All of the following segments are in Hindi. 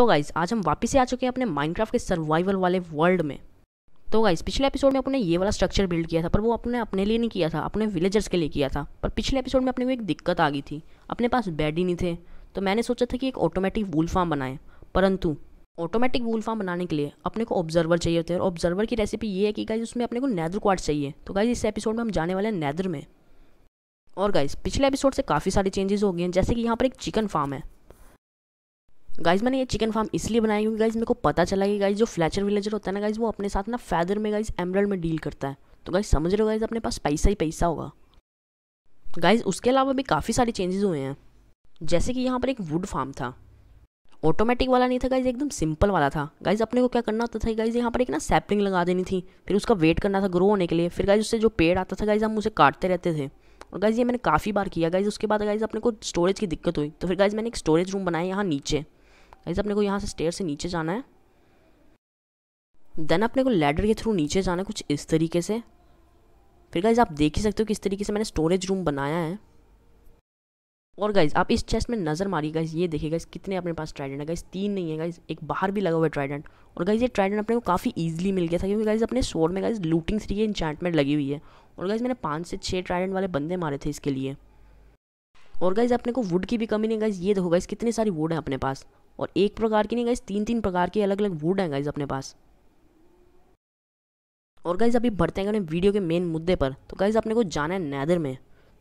तो गाइज आज हम वापस से आ चुके हैं अपने माइनक्राफ्ट के सर्वाइवल वाले वर्ल्ड में तो गाइज पिछले एपिसोड में अपने ये वाला स्ट्रक्चर बिल्ड किया था पर वो अपने अपने लिए नहीं किया था अपने विलेजर्स के लिए किया था पर पिछले एपिसोड में अपने को एक दिक्कत आ गई थी अपने पास बेड ही नहीं थे तो मैंने सोचा था कि एक ऑटोमेटिक वूल फार्म बनाएं परंतु ऑटोमेटिक वूल फार्म बनाने के लिए अपने को ऑब्जर्वर चाहिए होते हैं और ऑब्जर्वर की रेसिपी ये है कि गाइज उसमें अपने को नैदर क्वार्ट चाहिए तो गाइज इस एपिसोड में हम जाने वाले हैं नैदर में और गाइज पिछले एपिसोड से काफ़ी सारी चेंजेस हो गए हैं जैसे कि यहाँ पर एक चिकन फार्म है गाइज मैंने ये चिकन फार्म इसलिए बनाया क्योंकि गाइज मेरे को पता चला कि गाइज जो फ्लैचर विलेजर होता है ना गाइज वो अपने साथ ना फैदर में गाइज एमरल में डील करता है तो गाइज समझ रहे हो गाइज अपने पास पैसा ही पैसा होगा गाइज उसके अलावा भी काफ़ी सारे चेंजेस हुए हैं जैसे कि यहाँ पर एक वुड फार्म था ऑटोमेटिक वाला नहीं था गाइज एकदम सिंपल वाला था गाइज अपने को क्या करना होता था गाइज यहाँ पर एक ना सैपलिंग लगा देनी थी फिर उसका वेट करना था ग्रो होने के लिए फिर गाइज उससे जो पेड़ आता था गाइज हम उसे काटते रहते थे और गाइज ये मैंने काफ़ी बार किया गाइज उसके बाद गाइज अपने को स्टोरेज की दिक्कत हुई तो फिर गाइज मैंने एक स्टोरेज रूम बनाया यहाँ नीचे गाइज अपने को यहाँ से स्टेयर से नीचे जाना है देन अपने को लेडर के थ्रू नीचे जाना है कुछ इस तरीके से फिर गाइज आप देख ही सकते हो किस तरीके से मैंने स्टोरेज रूम बनाया है और गाइज आप इस चेस्ट में नज़र मारिए गाइज ये देखिए गाइज कितने अपने पास ट्राइडेंट है गाइज तीन नहीं है गाइज एक बाहर भी लगा हुआ है ट्राइडेंट और गाइज ये ट्राइडेंट अपने को काफ़ी ईजिली मिल गया था क्योंकि गाइज अपने शोर में गाइज लूटिंग थ्री इंचार्टमेंट लगी हुई है और गाइज मैंने पाँच से छः ट्राइडेंट वाले बंदे मारे थे इसके लिए और गाइज अपने को वुड की भी कमी नहीं गाइज ये देखो गाइज कितनी सारी वुड है अपने पास और एक प्रकार की नहीं गाइज तीन तीन प्रकार के अलग अलग वुड हैं गाइज अपने पास और गाइज अभी बढ़ते हैं अपने वीडियो के मेन मुद्दे पर तो गाइज अपने को जाना है नैदर में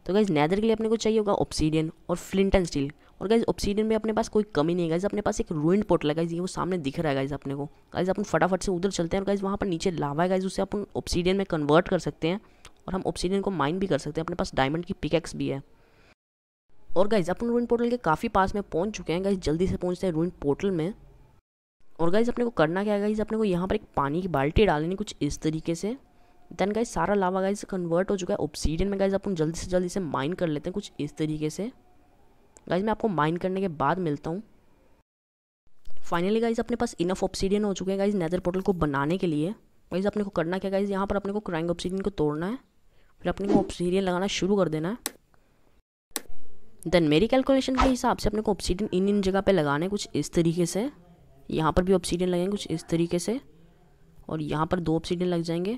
तो गाइज नैदर के लिए अपने को चाहिए होगा ऑप्सीडियन और फ्लिंट एंड स्टील और गाइज ऑप्सीडियन में अपने पास कोई कमी नहीं है गाइज अपने पास एक रूइंड पोर्टल है गाइज ये वो सामने दिख रहा है गाइज अपने को गाइज अपन फटाफट से उधर चलते हैं और गाइज वहाँ पर नीचे लावा है गाइज उसे अपन ऑप्सीडियन में कन्वर्ट कर सकते हैं और हम ऑप्सीडियन को माइन भी कर सकते हैं अपने पास डायमंड की पिकेक्स भी है और गाइज अपन रूइन पोर्टल के काफ़ी पास में पहुंच चुके हैं गाइज जल्दी से पहुंचते हैं रूइन पोर्टल में और गाइज अपने को करना क्या है गाइज अपने को यहाँ पर एक पानी की बाल्टी डालनी कुछ इस तरीके से देन गाइज सारा लावा गाइज कन्वर्ट हो चुका है ऑप्सीडियन में गाइज अपन जल्दी से जल्दी से माइन कर लेते हैं कुछ इस तरीके से गाइज मैं आपको माइन करने के बाद मिलता हूँ फाइनली गाइज अपने पास इनफ ऑप्सीडियन हो चुके हैं गाइज नेदर पोर्टल को बनाने के लिए गाइज अपने को करना क्या गाइज यहाँ पर अपने को क्राइंग ऑप्सीडियन को तोड़ना है फिर अपने को ऑप्सीडियन लगाना शुरू कर देना है देन मेरी कैलकुलेशन के हिसाब से अपने को ऑप्सीडियन इन इन जगह पे लगाने कुछ इस तरीके से यहाँ पर भी ऑप्सीडियन लगेंगे कुछ इस तरीके से और यहाँ पर दो ऑप्सीडियन लग जाएंगे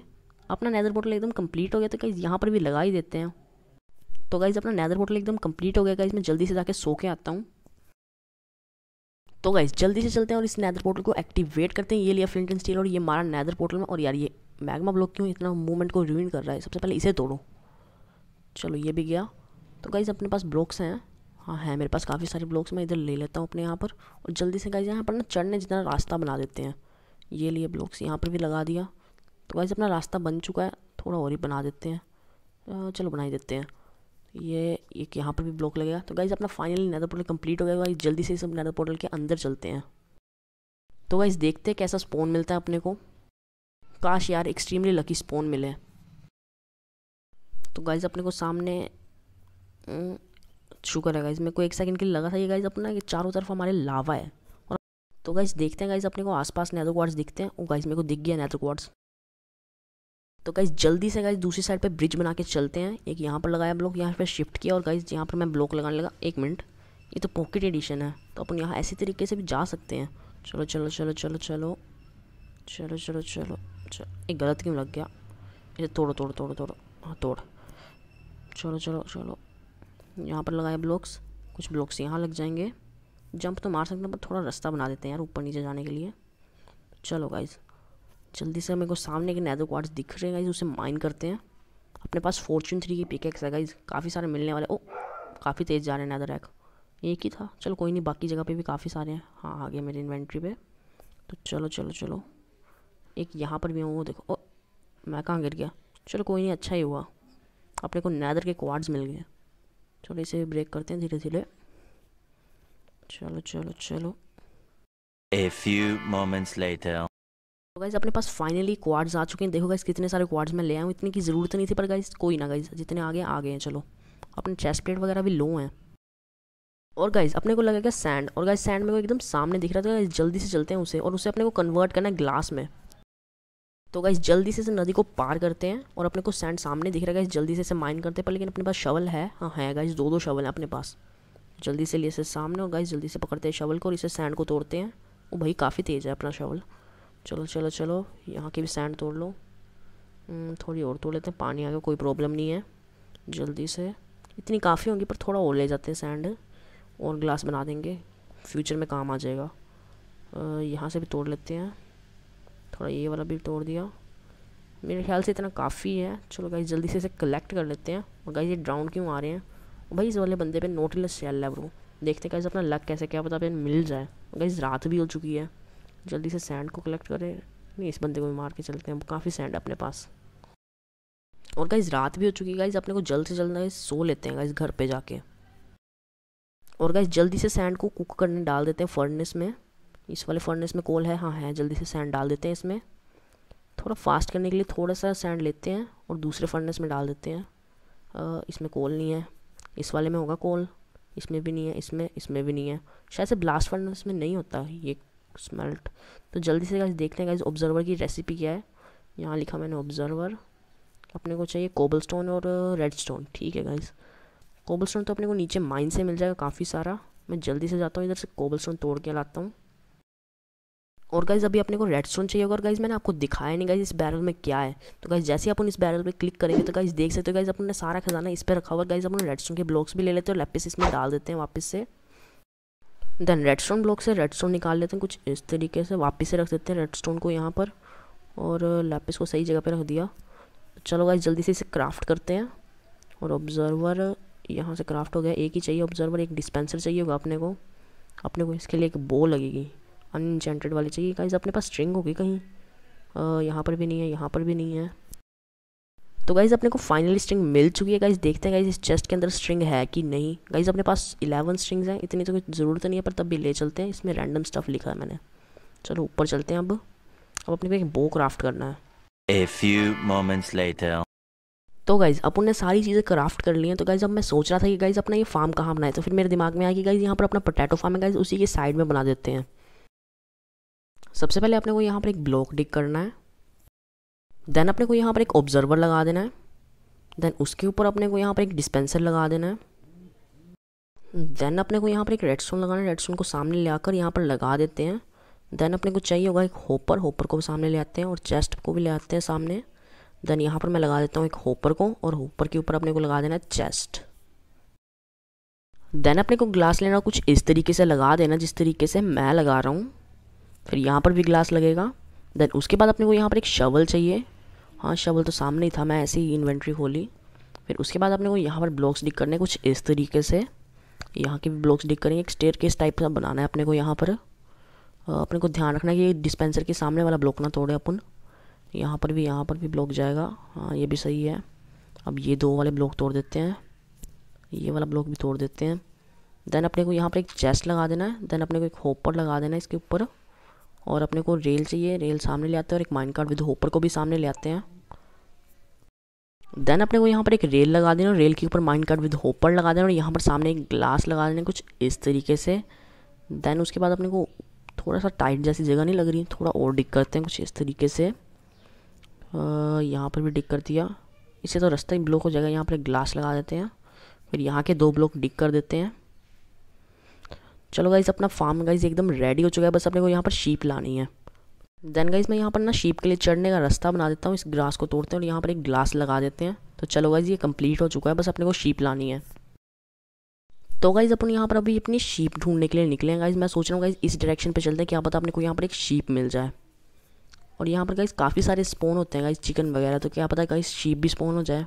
अपना नैदर बोटल एकदम कंप्लीट हो गया तो कहीं यहाँ पर भी लगा ही देते हैं तो गाइज अपना नैदर बोटल एकदम कंप्लीट हो गया गाइज मैं जल्दी से जाके सो के आता हूँ तो गाइज जल्दी से चलते हैं और इस नैदर पोर्टल को एक्टिवेट करते हैं ये लिया फ्लिंट एंड स्टील और ये मारा नैदर पोर्टल में और यार ये मैग्मा ब्लॉक क्यों इतना मूवमेंट को रिवीन कर रहा है सबसे पहले इसे तोड़ो चलो ये भी गया तो गाइज़ अपने पास ब्लॉक्स हैं हाँ है मेरे पास काफ़ी सारे ब्लॉक्स मैं इधर ले लेता हूँ अपने यहाँ पर और जल्दी से गाइज यहाँ पर ना चढ़ने जितना रास्ता बना देते हैं ये लिए ब्लॉक्स यहाँ पर भी लगा दिया तो गाइज अपना रास्ता बन चुका है थोड़ा और ही बना देते हैं चलो बना ही देते हैं ये एक यहाँ पर भी ब्लॉक लगेगा तो गाइज अपना फाइनली नैदर पोर्टल कम्प्लीट हो गया गाइज जल्दी से सब नैदर पोर्टल के अंदर चलते हैं तो गाइज देखते हैं कैसा स्पोन मिलता है अपने को काश यार एक्सट्रीमली लकी स्पोन मिले तो गाइज अपने को सामने शुक्र है गाइज मेरे को एक सेकंड के लिए लगा था ये गाइज अपना चारों तरफ हमारे लावा है और तो गाइज देखते हैं गाइज अपने को आसपास नेदर क्वार्ट्स दिखते हैं वो गाइज मेरे को दिख गया नेदर क्वार्ट्स तो गाइज जल्दी से गाइज दूसरी साइड पे ब्रिज बना के चलते हैं एक यहाँ पर लगाया ब्लॉक यहाँ पर शिफ्ट किया और गाइज यहाँ पर मैं ब्लॉक लगाने लगा एक मिनट ये तो पॉकेट एडिशन है तो अपन यहाँ ऐसे तरीके से भी जा सकते हैं चलो चलो चलो चलो चलो चलो चलो चलो चलो गलत क्यों लग गया ये तोड़ो तोड़ो तोड़ो तोड़ो हाँ तोड़ चलो चलो चलो यहाँ पर लगाए ब्लॉक्स कुछ ब्लॉक्स यहाँ लग जाएंगे जंप तो मार सकते हैं पर थोड़ा रास्ता बना देते हैं यार ऊपर नीचे जाने के लिए चलो गाइज जल्दी से मेरे को सामने के नैदो क्वार्ट्स दिख रहे हैं गाइज उसे माइन करते हैं अपने पास फॉर्चून थ्री की पिकेक्स है गाइज काफ़ी सारे मिलने वाले ओ काफ़ी तेज़ जा रहे हैं नैदर एक एक ही था चलो कोई नहीं बाकी जगह पे भी काफ़ी सारे हैं हाँ आ गया मेरी इन्वेंट्री पे तो चलो चलो चलो एक यहाँ पर भी हूँ वो देखो ओ मैं कहाँ गिर गया चलो कोई नहीं अच्छा ही हुआ अपने को नैदर के क्वार्ड्स मिल गए चलो इसे ब्रेक करते हैं धीरे धीरे चलो चलो चलो A few moments later. तो गाइज अपने पास फाइनली क्वार्ड्स आ चुके हैं देखो गाइज कितने सारे क्वार्ड्स मैं ले आया हूँ इतनी की ज़रूरत नहीं थी पर गाइज कोई ना गाइज जितने आगे आ गए हैं चलो अपने चेस्ट प्लेट वगैरह भी लो हैं और गाइज अपने को लगेगा सैंड और गाइज सैंड में को एकदम सामने दिख रहा था जल्दी से चलते हैं उसे और उसे अपने को कन्वर्ट करना है ग्लास में तो गाइस जल्दी से इस नदी को पार करते हैं और अपने को सैंड सामने दिख रहा है जल्दी से इसे माइन करते हैं पर लेकिन अपने पास शवल है हाँ है गाइज दो दो शवल है अपने पास जल्दी से लिए इसे सामने और गाइस जल्दी से पकड़ते हैं शवल को और इसे सैंड को तोड़ते हैं वो भाई काफ़ी तेज़ है अपना शवल चलो चलो चलो यहाँ के भी सैंड तोड़ लो हम्म, थोड़ी और तोड़ लेते हैं पानी आ गया कोई प्रॉब्लम नहीं है जल्दी से इतनी काफ़ी होंगी पर थोड़ा और ले जाते हैं सैंड और ग्लास बना देंगे फ्यूचर में काम आ जाएगा यहाँ से भी तोड़ लेते हैं थोड़ा ये वाला भी तोड़ दिया मेरे ख्याल से इतना काफ़ी है चलो गाइज जल्दी से इसे कलेक्ट कर लेते हैं और गाइज ये ड्राउंड क्यों आ रहे हैं भाई इस वाले बंदे पे नोटलेस चल है ब्रो देखते हैं गाइज अपना लक कैसे क्या पता पे मिल जाए गाइज रात भी हो चुकी है जल्दी से सैंड को कलेक्ट करें नहीं इस बंदे को भी मार के चलते हैं काफ़ी सैंड अपने पास और गाइज रात भी हो चुकी है गाइज अपने को जल्द से जल्द सो लेते हैं गाइज घर पर जाके और गाइज जल्दी से सैंड को कुक करने डाल देते हैं फर्नेस में इस वाले फर्नेस में कोल है हाँ है जल्दी से सैंड डाल देते हैं इसमें थोड़ा फास्ट करने के लिए थोड़ा सा सैंड लेते हैं और दूसरे फर्नेस में डाल देते हैं आ, इसमें कोल नहीं है इस वाले में होगा कोल इसमें भी नहीं है इसमें इसमें भी नहीं है शायद से ब्लास्ट फर्नेस में नहीं होता ये स्मेल्ट तो जल्दी से गाइज देखते हैं गाइज ऑब्जर्वर की रेसिपी क्या है यहाँ लिखा मैंने ऑब्जर्वर अपने को चाहिए कोबल स्टोन और रेड स्टोन ठीक है गाइज कोबल स्टोन तो अपने को नीचे माइन से मिल जाएगा काफ़ी सारा मैं जल्दी से जाता हूँ इधर से कोबल स्टोन तोड़ के लाता हूँ और गाइज़ अभी अपने को रेडस्टोन चाहिए होगा और गाइज़ मैंने आपको दिखाया नहीं गाइज़ इस बैरल में क्या है तो गाइज़ जैसे ही अपन इस बैरल पे क्लिक करेंगे तो गाइज़ देख सकते हो गाइज़ अपने सारा खजाना इस पर रखा हुआ गाइज़ रेड रेडस्टोन के ब्लॉक्स भी ले लेते हैं और लेपिस इसमें डाल देते हैं वापस से देन स्टोन ब्लॉक से स्टोन निकाल लेते हैं कुछ इस तरीके से वापस से रख देते हैं स्टोन को यहाँ पर और लेपिस को सही जगह पर रख दिया चलो गाइज़ जल्दी से इसे क्राफ्ट करते हैं और ऑब्जर्वर यहाँ से क्राफ्ट हो गया एक ही चाहिए ऑब्जर्वर एक डिस्पेंसर चाहिए होगा अपने को अपने को इसके लिए एक बो लगेगी अनचेंटेड वाली चाहिए गाइज अपने पास स्ट्रिंग होगी कहीं यहाँ पर भी नहीं है यहाँ पर भी नहीं है तो गाइज़ अपने को फाइनली स्ट्रिंग मिल चुकी है गाइज़ देखते हैं गाइज़ इस चेस्ट के अंदर स्ट्रिंग है कि नहीं गाइज़ अपने पास इलेवन स्ट्रिंग्स हैं इतनी तो कुछ ज़रूरत नहीं है पर तब भी ले चलते हैं इसमें रैंडम स्टफ लिखा है मैंने चलो ऊपर चलते हैं अब अब अपने को एक बो क्राफ्ट करना है A few moments later. तो गाइज अपन ने सारी चीज़ें क्राफ्ट कर ली हैं तो गाइज अब मैं सोच रहा था कि गाइज अपना ये फार्म कहाँ बनाए तो फिर मेरे दिमाग में आया कि गाइज यहाँ पर अपना पोटैटो फार्म है गाइज उसी के साइड में बना देते हैं सबसे पहले अपने को यहाँ पर एक ब्लॉक डिक करना है देन अपने को यहाँ पर एक ऑब्जर्वर लगा देना है देन उसके ऊपर अपने को यहाँ पर एक डिस्पेंसर लगा देना है देन अपने को यहाँ पर एक रेडस्टोन लगाना है रेडस्टोन को सामने ले आकर यहाँ पर लगा देते हैं देन अपने को चाहिए होगा एक होपर होपर को सामने ले आते हैं और चेस्ट को भी ले आते हैं सामने देन यहाँ पर मैं लगा देता हूँ एक होपर को और होपर के ऊपर अपने को लगा देना है चेस्ट देन अपने को ग्लास लेना कुछ इस तरीके से लगा देना जिस तरीके से मैं लगा रहा हूँ फिर यहाँ पर भी ग्लास लगेगा देन उसके बाद अपने को यहाँ पर एक शवल चाहिए हाँ शवल तो सामने ही था मैं ऐसे ही इन्वेंट्री खोली फिर उसके बाद अपने को यहाँ पर ब्लॉक्स डिक करने कुछ इस तरीके से यहाँ के भी ब्लॉक्स डिक करेंगे एक स्टेयर केस टाइप का बनाना है अपने को यहाँ पर अपने को ध्यान रखना है कि डिस्पेंसर के सामने वाला ब्लॉक ना तोड़े अपन यहाँ पर भी यहाँ पर भी ब्लॉक जाएगा हाँ ये भी सही है अब ये दो वाले ब्लॉक तोड़ देते हैं ये वाला ब्लॉक भी तोड़ देते हैं देन अपने को यहाँ पर एक चेस्ट लगा देना है देन अपने को एक होपर लगा देना है इसके ऊपर और अपने को रेल चाहिए रेल सामने ले आते हैं और एक माइन कार्ड विद होपर को भी सामने ले आते हैं देन अपने को यहाँ पर एक रेल लगा देना और रेल के ऊपर माइंड कार्ड विद होपर लगा देना और यहाँ पर सामने एक ग्लास लगा देना कुछ इस तरीके से देन उसके बाद अपने को थोड़ा सा टाइट जैसी जगह नहीं लग रही थोड़ा और डिक करते हैं कुछ इस तरीके से यहाँ पर भी डिक कर दिया इससे तो रास्ता ही ब्लॉक हो जाएगा यहाँ पर एक ग्लास लगा देते हैं फिर यहाँ के दो ब्लॉक डिक कर देते हैं चलो गाइज़ अपना फार्म गाइज़ एकदम रेडी हो चुका है बस अपने को यहाँ पर शीप लानी है देन गाइज़ मैं यहाँ पर ना शीप के लिए चढ़ने का रास्ता बना देता हूँ इस ग्रास को तोड़ते हैं और यहाँ पर एक ग्लास लगा देते हैं तो चलो गाइज़ ये कंप्लीट हो चुका है बस अपने को शीप लानी है तो गाइज़ अपन यहाँ पर अभी अपनी शीप ढूंढने के लिए निकले हैं गाइज़ मैं सोच रहा हूँ गाइज़ इस डायरेक्शन पे चलते हैं क्या पता अपने को यहाँ पर एक शीप मिल जाए और यहाँ पर गाइज़ काफ़ी सारे स्पोन होते हैं गाइज़ चिकन वगैरह तो क्या पता गाइज़ शीप भी स्पोन हो जाए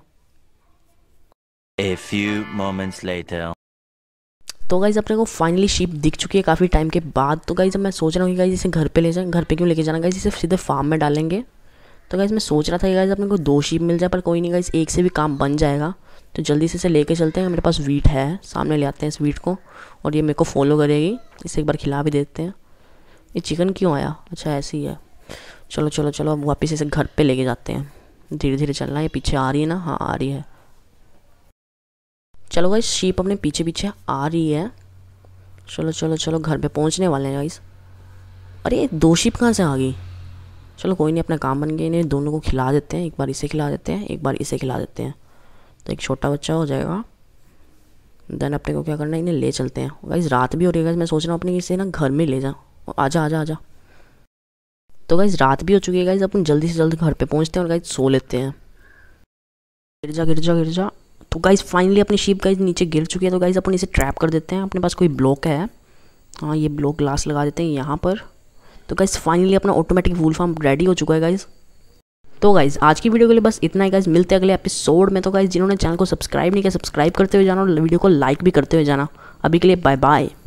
A few moments later. तो गाइज़ अपने को फाइनली शिप दिख चुकी है काफ़ी टाइम के बाद तो गाइज़ अब मैं सोच रहा हूँ कि गाइज़ इसे घर पे ले जाएं घर पे क्यों लेके जाना गाइज़ इसे सीधे फार्म में डालेंगे तो गाइज़ मैं सोच रहा था कि गाइज़ अपने को दो शिप मिल जाए पर कोई नहीं गाइज़ एक से भी काम बन जाएगा तो जल्दी से इसे कर चलते हैं मेरे पास वीट है सामने ले आते हैं इस वीट को और ये मेरे को फॉलो करेगी इसे एक बार खिला भी देते हैं ये चिकन क्यों आया अच्छा ऐसे ही है चलो चलो चलो अब वापस इसे घर पर लेके जाते हैं धीरे धीरे चलना है पीछे आ रही है ना हाँ आ रही है चलो गाइस शीप अपने पीछे पीछे आ रही है चलो चलो चलो घर पे पहुंचने वाले हैं गाइस अरे दो शीप कहाँ से आ गई चलो कोई नहीं अपना काम बन गया इन्हें दोनों को खिला देते हैं एक बार इसे खिला देते हैं एक बार इसे खिला देते हैं तो एक छोटा बच्चा हो जाएगा देन अपने को क्या करना है इन्हें ले चलते हैं गाइज रात भी हो रही है मैं सोच रहा हूँ अपने इसे ना घर में ले जाऊँ जा आ जा तो गाइज रात भी हो चुकी है गाइज अपन जल्दी से जल्दी घर पे पहुँचते हैं और गाइज सो लेते हैं गिर जा गिर जा गिर जा तो गाइज़ फाइनली अपनी शिप गाइज नीचे गिर चुकी है तो गाइज़ अपन इसे ट्रैप कर देते हैं अपने पास कोई ब्लॉक है हाँ ये ब्लॉक ग्लास लगा देते हैं यहाँ पर तो गाइज़ फाइनली अपना ऑटोमेटिक वूल फार्म रेडी हो चुका है गाइज़ तो गाइज़ आज की वीडियो के लिए बस इतना ही गाइज़ मिलते हैं अगले एपिसोड में तो गाइज़ जिन्होंने चैनल को सब्सक्राइब नहीं किया सब्सक्राइब करते हुए जाना और वीडियो को लाइक भी करते हुए जाना अभी के लिए बाय बाय